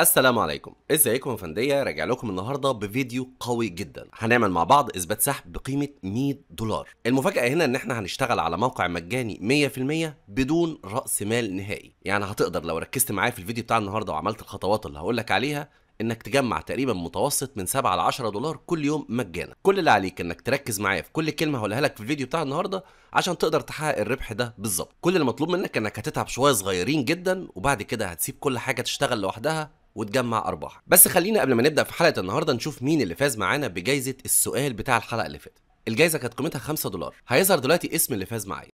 السلام عليكم ازيكم يا فنديه راجع لكم النهارده بفيديو قوي جدا هنعمل مع بعض اثبات سحب بقيمه 100 دولار المفاجاه هنا ان احنا هنشتغل على موقع مجاني 100% بدون راس مال نهائي يعني هتقدر لو ركزت معايا في الفيديو بتاع النهارده وعملت الخطوات اللي هقول لك عليها انك تجمع تقريبا متوسط من 7 ل 10 دولار كل يوم مجانا كل اللي عليك انك تركز معايا في كل كلمه هقولها لك في الفيديو بتاع النهارده عشان تقدر تحقق الربح ده بالظبط كل اللي مطلوب منك انك هتتعب شويه صغيرين جدا وبعد كده هتسيب كل حاجه تشتغل لوحدها وتجمع ارباح بس خلينا قبل ما نبدا في حلقه النهارده نشوف مين اللي فاز معانا بجائزه السؤال بتاع الحلقه اللي فاتت الجائزه كانت قيمتها 5 دولار هيظهر دلوقتي اسم اللي فاز معايا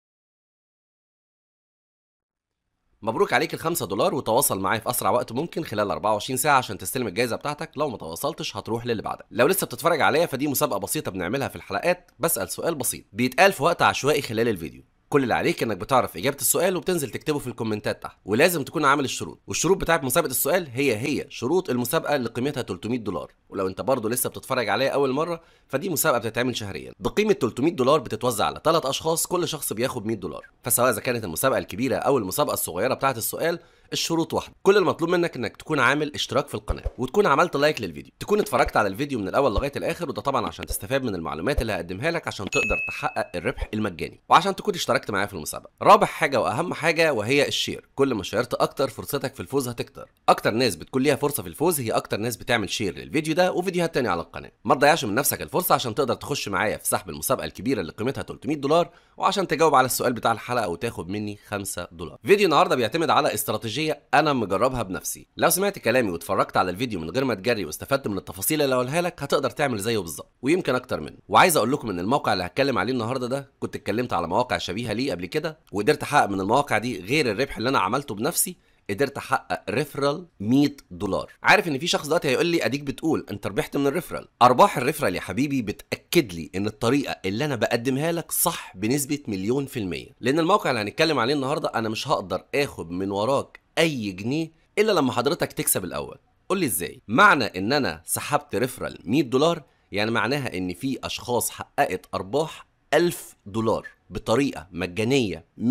مبروك عليك ال 5 دولار وتواصل معايا في اسرع وقت ممكن خلال 24 ساعه عشان تستلم الجائزه بتاعتك لو ما تواصلتش هتروح للي بعدك لو لسه بتتفرج عليا فدي مسابقه بسيطه بنعملها في الحلقات بسال سؤال بسيط بيتقال في وقت عشوائي خلال الفيديو كل اللي عليك انك بتعرف اجابه السؤال وبتنزل تكتبه في الكومنتات تحت ولازم تكون عامل الشروط والشروط بتاعه مسابقه السؤال هي هي شروط المسابقه اللي قيمتها 300 دولار ولو انت برضه لسه بتتفرج عليا اول مره فدي مسابقه بتتعمل شهريا بقيمه 300 دولار بتتوزع على 3 اشخاص كل شخص بياخد 100 دولار فسواء اذا كانت المسابقه الكبيره او المسابقه الصغيره بتاعه السؤال الشروط واحده كل المطلوب منك انك تكون عامل اشتراك في القناه وتكون عملت لايك للفيديو تكون اتفرجت على الفيديو من الاول لغايه الاخر وده طبعا عشان تستفاد من المعلومات اللي هقدمها لك عشان تقدر تحقق الربح المجاني وعشان تكون اشتركت معايا في المسابقه رابع حاجه واهم حاجه وهي الشير كل ما شيرت اكتر فرصتك في الفوز هتكتر اكتر ناس بتكون ليها فرصه في الفوز هي اكتر ناس بتعمل شير للفيديو ده وفيديوهات تانية على القناه ما تضيعش من نفسك الفرصه عشان تقدر تخش معايا في سحب المسابقه الكبيره اللي قيمتها 300 دولار وعشان تجاوب على السؤال بتاع الحلقه وتاخد مني 5 دولار فيديو النهارده بيعتمد على استراتيجيه استراتيجيه انا مجربها بنفسي لو سمعت كلامي واتفرجت على الفيديو من غير ما تجري واستفدت من التفاصيل اللي هقولها لك هتقدر تعمل زيه بالظبط ويمكن اكتر منه وعايز اقول لكم ان الموقع اللي هتكلم عليه النهارده ده كنت اتكلمت على مواقع شبيهه ليه قبل كده وقدرت احقق من المواقع دي غير الربح اللي انا عملته بنفسي قدرت احقق ريفرال 100 دولار عارف ان في شخص دلوقتي هيقول لي اديك بتقول انت ربحت من الريفرال ارباح الريفرال يا حبيبي بتاكد لي ان الطريقه اللي انا بقدمها لك صح بنسبه مليون في الميه لان الموقع اللي هنتكلم عليه النهارده انا مش هقدر اخد من وراك اي جنيه الا لما حضرتك تكسب الاول قول لي ازاي معنى ان انا سحبت ريفرال 100 دولار يعني معناها ان في اشخاص حققت ارباح 1000 دولار بطريقه مجانيه 100%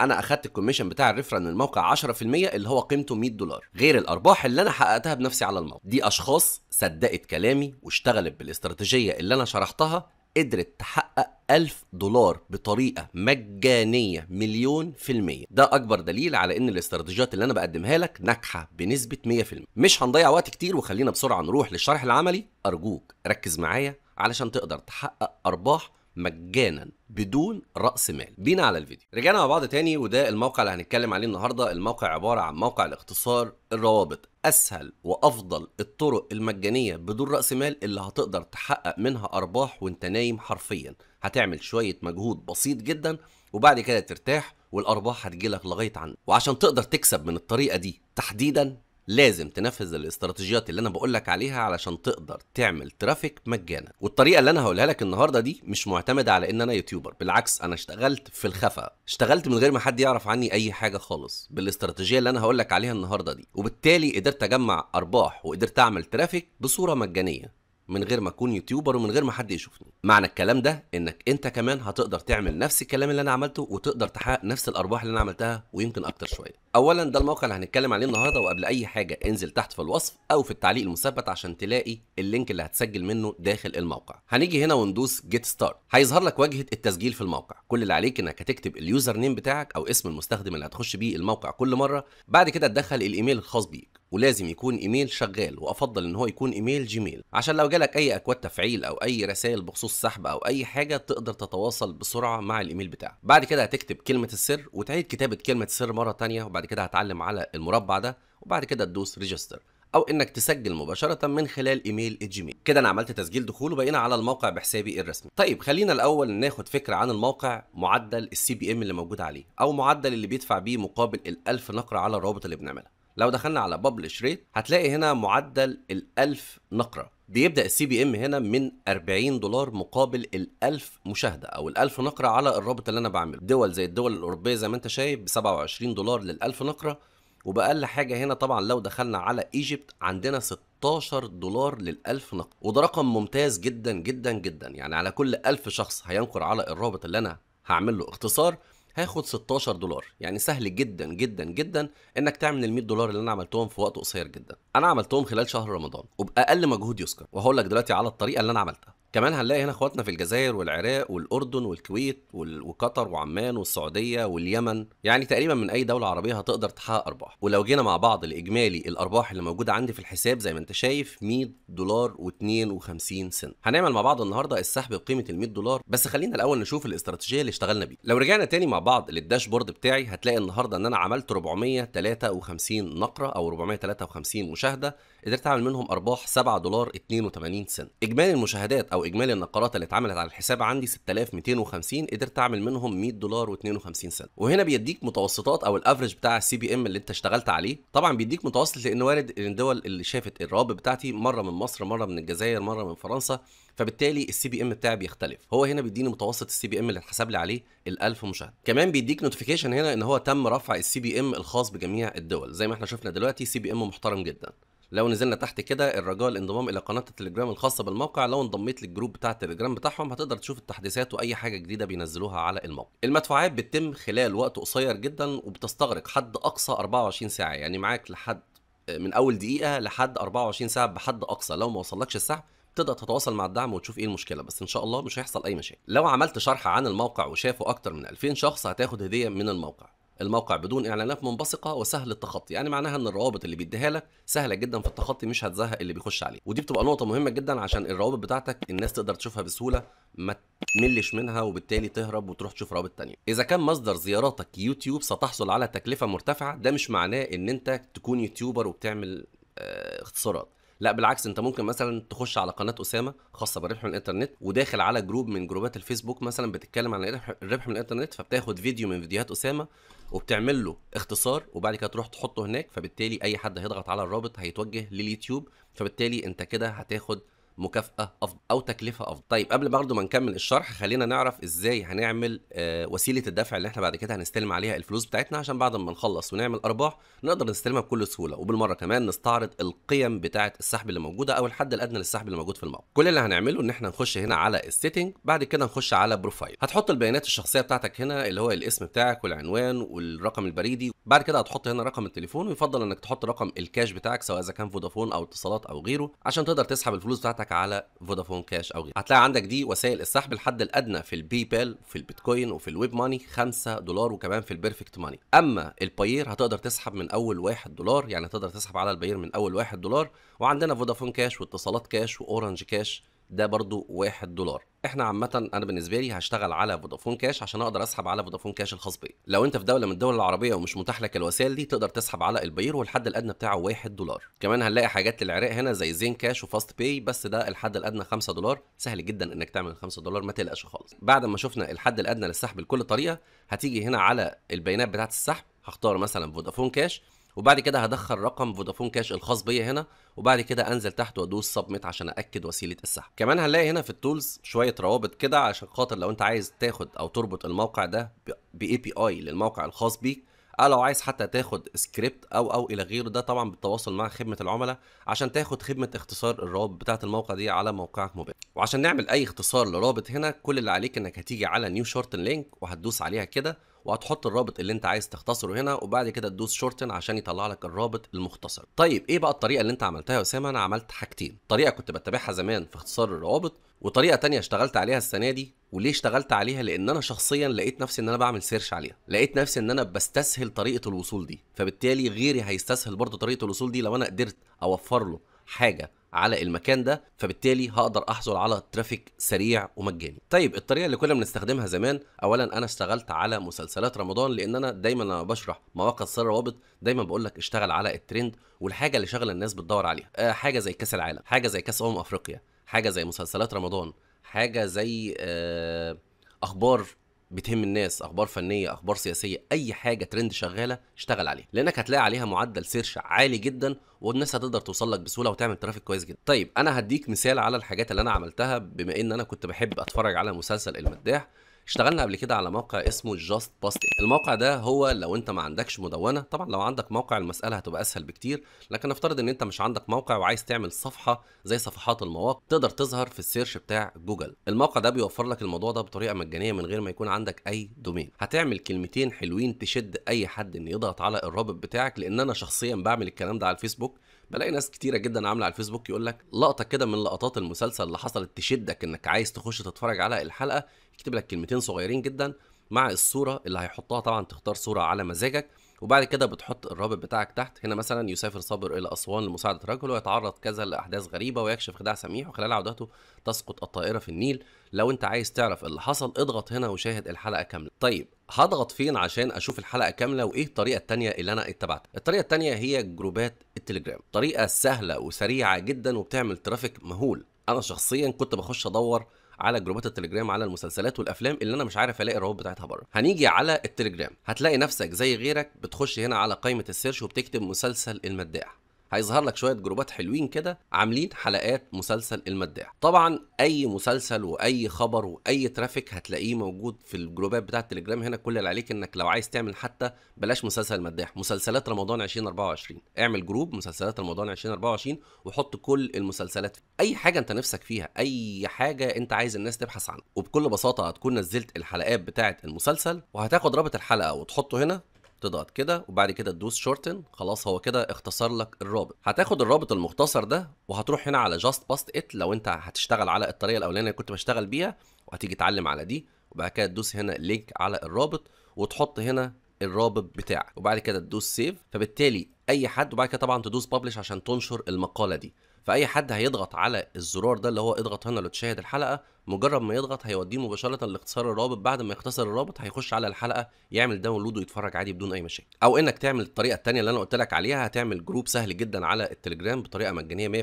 انا اخدت الكوميشن بتاع الريفرال من الموقع 10% اللي هو قيمته 100 دولار غير الارباح اللي انا حققتها بنفسي على الموقع دي اشخاص صدقت كلامي واشتغلت بالاستراتيجيه اللي انا شرحتها قدرت تحقق ألف دولار بطريقة مجانية مليون في المية ده أكبر دليل على إن الاستراتيجيات اللي أنا بقدمها لك ناجحة بنسبة 100% مش هنضيع وقت كتير وخلينا بسرعة نروح للشرح العملي أرجوك ركز معايا علشان تقدر تحقق أرباح مجانا بدون راس مال بينا على الفيديو رجعنا مع بعض تاني وده الموقع اللي هنتكلم عليه النهارده الموقع عباره عن موقع لاختصار الروابط اسهل وافضل الطرق المجانيه بدون راس مال اللي هتقدر تحقق منها ارباح وانت نايم حرفيا هتعمل شويه مجهود بسيط جدا وبعد كده ترتاح والارباح هتجيلك لغايه عندك وعشان تقدر تكسب من الطريقه دي تحديدا لازم تنفذ الاستراتيجيات اللي انا بقول لك عليها علشان تقدر تعمل ترافيك مجانا والطريقه اللي انا هقولها لك النهارده دي مش معتمده على ان انا يوتيوبر بالعكس انا اشتغلت في الخفا اشتغلت من غير ما حد يعرف عني اي حاجه خالص بالاستراتيجيه اللي انا هقول لك عليها النهارده دي وبالتالي قدرت اجمع ارباح وقدرت اعمل ترافيك بصوره مجانيه من غير ما اكون يوتيوبر ومن غير ما حد يشوفني معنى الكلام ده انك انت كمان هتقدر تعمل نفس الكلام اللي انا عملته وتقدر تحقق نفس الارباح اللي انا عملتها ويمكن اكتر شويه اولا ده الموقع اللي هنتكلم عليه النهارده وقبل اي حاجه انزل تحت في الوصف او في التعليق المثبت عشان تلاقي اللينك اللي هتسجل منه داخل الموقع هنيجي هنا وندوس جيت ستارت هيظهر لك واجهه التسجيل في الموقع كل اللي عليك انك هتكتب اليوزر نيم بتاعك او اسم المستخدم اللي هتخش بيه الموقع كل مره بعد كده تدخل الايميل الخاص بيك ولازم يكون ايميل شغال وافضل ان هو يكون ايميل جيميل عشان لو جالك اي اكواد تفعيل او اي رسائل بخصوص سحب او اي حاجه تقدر تتواصل بسرعه مع الايميل بتاعك بعد كده هتكتب كلمه السر وتعيد كتابه كلمه السر مره ثانيه وبعد كده هتعلم على المربع ده وبعد كده تدوس ريجستر او انك تسجل مباشره من خلال ايميل الجيميل كده انا عملت تسجيل دخول وبقينا على الموقع بحسابي الرسمي طيب خلينا الاول ناخد فكره عن الموقع معدل السي بي ام اللي موجود عليه او معدل اللي بيدفع بيه مقابل ال1000 نقره على الروابط اللي بنعملها لو دخلنا على ببلش ريت هتلاقي هنا معدل ال 1000 نقره بيبدا السي بي ام هنا من 40 دولار مقابل ال 1000 مشاهده او ال 1000 نقره على الرابط اللي انا بعمله دول زي الدول الاوروبيه زي ما انت شايف ب 27 دولار لل 1000 نقره وبأقل حاجة هنا طبعا لو دخلنا على ايجيبت عندنا 16 دولار لل1000 نقره وده رقم ممتاز جدا جدا جدا يعني على كل 1000 شخص هينقر على الرابط اللي أنا هعمل له اختصار هاخد 16 دولار يعني سهل جدا جدا جدا انك تعمل ال 100 دولار اللي انا عملتهم في وقت قصير جدا انا عملتهم خلال شهر رمضان وباقل مجهود يذكر وهقول لك دلوقتي على الطريقه اللي انا عملتها كمان هنلاقي هنا اخواتنا في الجزائر والعراق والاردن والكويت وقطر وعمان والسعوديه واليمن يعني تقريبا من اي دوله عربيه هتقدر تحقق ارباح ولو جينا مع بعض الاجمالي الارباح اللي موجوده عندي في الحساب زي ما انت شايف 100 دولار و52 سنت هنعمل مع بعض النهارده السحب بقيمه ال 100 دولار بس خلينا الاول نشوف الاستراتيجيه اللي اشتغلنا بيها لو رجعنا تاني مع بعض للداشبورد بتاعي هتلاقي النهارده ان انا عملت 453 نقره او 453 مشاهده قدرت اعمل منهم ارباح 7 دولار 82 سنت اجمالي المشاهدات او او اجمالي النقرات اللي اتعملت على الحساب عندي 6250 قدرت اعمل منهم 100 دولار و52 سنت وهنا بيديك متوسطات او الافرج بتاع السي بي ام اللي انت اشتغلت عليه طبعا بيديك متوسط لان وارد ان الدول اللي شافت الروابط بتاعتي مره من مصر مره من الجزائر مره من فرنسا فبالتالي السي بي ام بتاعي بيختلف هو هنا بيديني متوسط السي بي ام اللي اتحسب لي عليه ال1000 مشاهده كمان بيديك نوتيفيكيشن هنا ان هو تم رفع السي بي ام الخاص بجميع الدول زي ما احنا شفنا دلوقتي سي بي ام محترم جدا لو نزلنا تحت كده الرجاء الانضمام الى قناه التليجرام الخاصه بالموقع لو انضميت للجروب بتاع التليجرام بتاعهم هتقدر تشوف التحديثات واي حاجه جديده بينزلوها على الموقع المدفوعات بتتم خلال وقت قصير جدا وبتستغرق حد اقصى 24 ساعه يعني معاك لحد آه، من اول دقيقه لحد 24 ساعه بحد اقصى لو ما وصلكش السحب تقدر تتواصل مع الدعم وتشوف ايه المشكله بس ان شاء الله مش هيحصل اي مشاكل لو عملت شرح عن الموقع وشافه اكتر من 2000 شخص هتاخد هديه من الموقع الموقع بدون اعلانات منبثقه وسهل التخطي يعني معناها ان الروابط اللي بيديها لك سهله جدا في التخطي مش هتزهق اللي بيخش عليه ودي بتبقى نقطه مهمه جدا عشان الروابط بتاعتك الناس تقدر تشوفها بسهوله ما تملش منها وبالتالي تهرب وتروح تشوف روابط تانية اذا كان مصدر زياراتك يوتيوب ستحصل على تكلفه مرتفعه ده مش معناه ان انت تكون يوتيوبر وبتعمل آه، اختصارات لا بالعكس انت ممكن مثلا تخش على قناه اسامه خاصه بالربح من الانترنت وداخل على جروب من جروبات الفيسبوك مثلا بتتكلم عن الربح من الانترنت فبتاخد فيديو من فيديوهات اسامه وبتعمل له اختصار وبعد كده تروح تحطه هناك فبالتالي اي حد هيضغط على الرابط هيتوجه لليوتيوب فبالتالي انت كده هتاخد مكافاه افضل او تكلفه افضل طيب قبل برضه ما نكمل الشرح خلينا نعرف ازاي هنعمل آه، وسيله الدفع اللي احنا بعد كده هنستلم عليها الفلوس بتاعتنا عشان بعد ما نخلص ونعمل ارباح نقدر نستلمها بكل سهوله وبالمره كمان نستعرض القيم بتاعه السحب اللي موجوده او الحد الادنى للسحب اللي موجود في الموقع كل اللي هنعمله ان احنا نخش هنا على السيتنج بعد كده نخش على بروفايل هتحط البيانات الشخصيه بتاعتك هنا اللي هو الاسم بتاعك والعنوان والرقم البريدي بعد كده هتحط هنا رقم التليفون ويفضل انك تحط رقم الكاش بتاعك سواء اذا كان فودافون او اتصالات او غيره عشان تقدر تسحب الفلوس بتاعتك بتاعتك على فودافون كاش او غيره هتلاقي عندك دي وسائل السحب الحد الادنى في البي بال في البيتكوين وفي الويب ماني 5 دولار وكمان في البيرفكت ماني اما الباير هتقدر تسحب من اول 1 دولار يعني تقدر تسحب على الباير من اول 1 دولار وعندنا فودافون كاش واتصالات كاش واورنج كاش ده برضو 1 دولار احنا عامه انا بالنسبه لي هشتغل على فودافون كاش عشان اقدر اسحب على فودافون كاش الخاص بيا لو انت في دوله من الدول العربيه ومش متاح لك الوسائل دي تقدر تسحب على البير والحد الادنى بتاعه 1 دولار كمان هنلاقي حاجات للعراق هنا زي زين كاش وفاست باي بس ده الحد الادنى 5 دولار سهل جدا انك تعمل 5 دولار ما تقلقش خالص بعد ما شفنا الحد الادنى للسحب لكل طريقه هتيجي هنا على البيانات بتاعه السحب هختار مثلا فودافون كاش وبعد كده هدخل رقم فودافون كاش الخاص بيا هنا وبعد كده انزل تحت وادوس سبميت عشان اكد وسيله السحب كمان هنلاقي هنا في التولز شويه روابط كده عشان خاطر لو انت عايز تاخد او تربط الموقع ده باي بي اي للموقع الخاص بيك او لو عايز حتى تاخد سكريبت او او الى غيره ده طبعا بالتواصل مع خدمه العملاء عشان تاخد خدمه اختصار الروابط بتاعه الموقع دي على موقعك موبايل وعشان نعمل اي اختصار لرابط هنا كل اللي عليك انك هتيجي على نيو شورتن لينك وهتدوس عليها كده وهتحط الرابط اللي انت عايز تختصره هنا وبعد كده تدوس شورتن عشان يطلع لك الرابط المختصر طيب ايه بقى الطريقه اللي انت عملتها يا اسامه انا عملت حاجتين طريقه كنت بتابعها زمان في اختصار الروابط وطريقه تانية اشتغلت عليها السنه دي وليه اشتغلت عليها لان انا شخصيا لقيت نفسي ان انا بعمل سيرش عليها لقيت نفسي ان انا بستسهل طريقه الوصول دي فبالتالي غيري هيستسهل برضه طريقه الوصول دي لو انا قدرت اوفر له حاجه على المكان ده فبالتالي هقدر احصل على ترافيك سريع ومجاني طيب الطريقه اللي كنا بنستخدمها زمان اولا انا اشتغلت على مسلسلات رمضان لان انا دايما لما بشرح مواقع سر روابط دايما بقول لك اشتغل على الترند والحاجه اللي شغله الناس بتدور عليها أه حاجه زي كاس العالم حاجه زي كاس امم افريقيا حاجه زي مسلسلات رمضان حاجه زي أه اخبار بتهم الناس اخبار فنيه اخبار سياسيه اي حاجه ترند شغاله اشتغل عليها لانك هتلاقي عليها معدل سيرش عالي جدا والناس هتقدر توصل لك بسهوله وتعمل ترافيك كويس جدا طيب انا هديك مثال على الحاجات اللي انا عملتها بما ان انا كنت بحب اتفرج على مسلسل المداح اشتغلنا قبل كده على موقع اسمه جاست باست الموقع ده هو لو انت ما عندكش مدونه طبعا لو عندك موقع المساله هتبقى اسهل بكتير لكن افترض ان انت مش عندك موقع وعايز تعمل صفحه زي صفحات المواقع تقدر تظهر في السيرش بتاع جوجل الموقع ده بيوفر لك الموضوع ده بطريقه مجانيه من غير ما يكون عندك اي دومين هتعمل كلمتين حلوين تشد اي حد انه يضغط على الرابط بتاعك لان انا شخصيا بعمل الكلام ده على الفيسبوك بلاقي ناس كتيره جدا عامله على الفيسبوك يقول لك لقطه كده من لقطات المسلسل اللي حصلت تشدك انك عايز تخش تتفرج على الحلقه يكتب لك كلمتين صغيرين جدا مع الصوره اللي هيحطها طبعا تختار صوره على مزاجك وبعد كده بتحط الرابط بتاعك تحت هنا مثلا يسافر صابر الى اسوان لمساعده رجل ويتعرض كذا لاحداث غريبه ويكشف خداع سميح وخلال عودته تسقط الطائره في النيل لو انت عايز تعرف اللي حصل اضغط هنا وشاهد الحلقه كامله طيب هضغط فين عشان اشوف الحلقه كامله وايه الطريقه التانية اللي انا اتبعتها الطريقه التانية هي جروبات التليجرام طريقه سهله وسريعه جدا وبتعمل ترافيك مهول انا شخصيا كنت بخش ادور على جروبات التليجرام على المسلسلات والافلام اللي انا مش عارف الاقي الروابط بتاعتها بره هنيجي على التليجرام هتلاقي نفسك زي غيرك بتخش هنا على قائمه السيرش وبتكتب مسلسل المداح هيظهر لك شويه جروبات حلوين كده عاملين حلقات مسلسل المداح طبعا اي مسلسل واي خبر واي ترافيك هتلاقيه موجود في الجروبات بتاعه التليجرام هنا كل اللي عليك انك لو عايز تعمل حتى بلاش مسلسل المداح مسلسلات رمضان 2024 اعمل جروب مسلسلات رمضان 2024 وحط كل المسلسلات فيه. اي حاجه انت نفسك فيها اي حاجه انت عايز الناس تبحث عنها وبكل بساطه هتكون نزلت الحلقات بتاعه المسلسل وهتاخد رابط الحلقه وتحطه هنا تضغط كده وبعد كده تدوس شورتن خلاص هو كده اختصر لك الرابط هتاخد الرابط المختصر ده وهتروح هنا على جاست باست ات لو انت هتشتغل على الطريقه الاولانيه اللي كنت بشتغل بيها وهتيجي تعلم على دي وبعد كده تدوس هنا لينك على الرابط وتحط هنا الرابط بتاعك وبعد كده تدوس سيف فبالتالي اي حد وبعد كده طبعا تدوس بابلش عشان تنشر المقاله دي فاي حد هيضغط على الزرار ده اللي هو اضغط هنا لتشاهد الحلقه مجرد ما يضغط هيوديه مباشره لاختصار الرابط بعد ما يختصر الرابط هيخش على الحلقه يعمل داونلود ويتفرج عادي بدون اي مشاكل او انك تعمل الطريقه الثانيه اللي انا قلت لك عليها هتعمل جروب سهل جدا على التليجرام بطريقه مجانيه 100%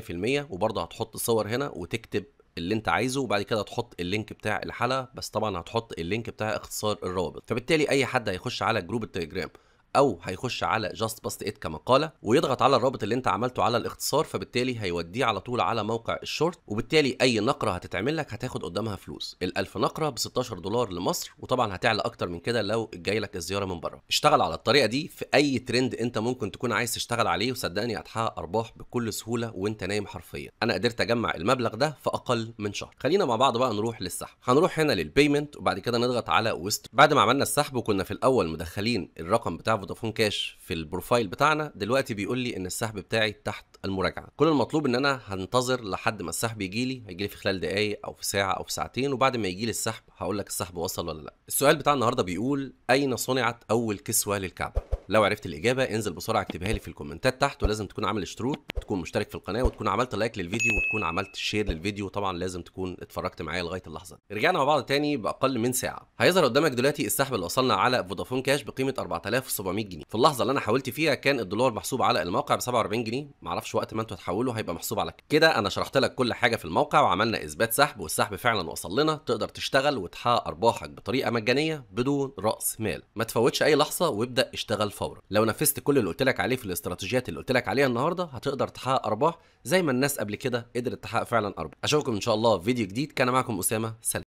وبرضه هتحط صور هنا وتكتب اللي انت عايزه وبعد كده تحط اللينك بتاع الحلقه بس طبعا هتحط اللينك بتاع اختصار الروابط فبالتالي اي حد هيخش على جروب التليجرام او هيخش على جاست باست ات كمقاله ويضغط على الرابط اللي انت عملته على الاختصار فبالتالي هيوديه على طول على موقع الشورت وبالتالي اي نقره هتتعمل لك هتاخد قدامها فلوس ال1000 نقره ب 16 دولار لمصر وطبعا هتعلى اكتر من كده لو جاي لك الزياره من بره اشتغل على الطريقه دي في اي ترند انت ممكن تكون عايز تشتغل عليه وصدقني هتحقق ارباح بكل سهوله وانت نايم حرفيا انا قدرت اجمع المبلغ ده في اقل من شهر خلينا مع بعض بقى نروح للسحب هنروح هنا للبيمنت وبعد كده نضغط على ويست بعد ما عملنا السحب وكنا في الاول مدخلين الرقم بتاع فودافون كاش في البروفايل بتاعنا دلوقتي بيقول لي ان السحب بتاعي تحت المراجعه كل المطلوب ان انا هنتظر لحد ما السحب يجي لي هيجي لي في خلال دقائق او في ساعه او في ساعتين وبعد ما يجي لي السحب هقول لك السحب وصل ولا لا السؤال بتاع النهارده بيقول اين صنعت اول كسوه للكعبه لو عرفت الاجابه انزل بسرعه اكتبها لي في الكومنتات تحت ولازم تكون عامل اشتروط تكون مشترك في القناه وتكون عملت لايك للفيديو وتكون عملت شير للفيديو طبعا لازم تكون اتفرجت معايا لغايه اللحظه رجعنا مع بعض تاني باقل من ساعه هيظهر قدامك دلوقتي السحب اللي وصلنا على فودافون كاش بقيمه 4700 جنيه في اللحظه اللي انا حاولت فيها كان الدولار محسوب على الموقع ب 47 جنيه معرفش وقت ما انتوا هتحولوا هيبقى محسوب على كده انا شرحت لك كل حاجه في الموقع وعملنا اثبات سحب والسحب فعلا وصل لنا تقدر تشتغل وتحقق ارباحك بطريقه مجانيه بدون راس مال ما تفوتش اي لحظه وابدا اشتغل فورا لو نفذت كل اللي قلت لك عليه في الاستراتيجيات اللي قلت لك عليها النهارده هتقدر تحقق ارباح زي ما الناس قبل كده قدرت تحقق فعلا ارباح اشوفكم ان شاء الله في فيديو جديد كان معكم اسامه سلام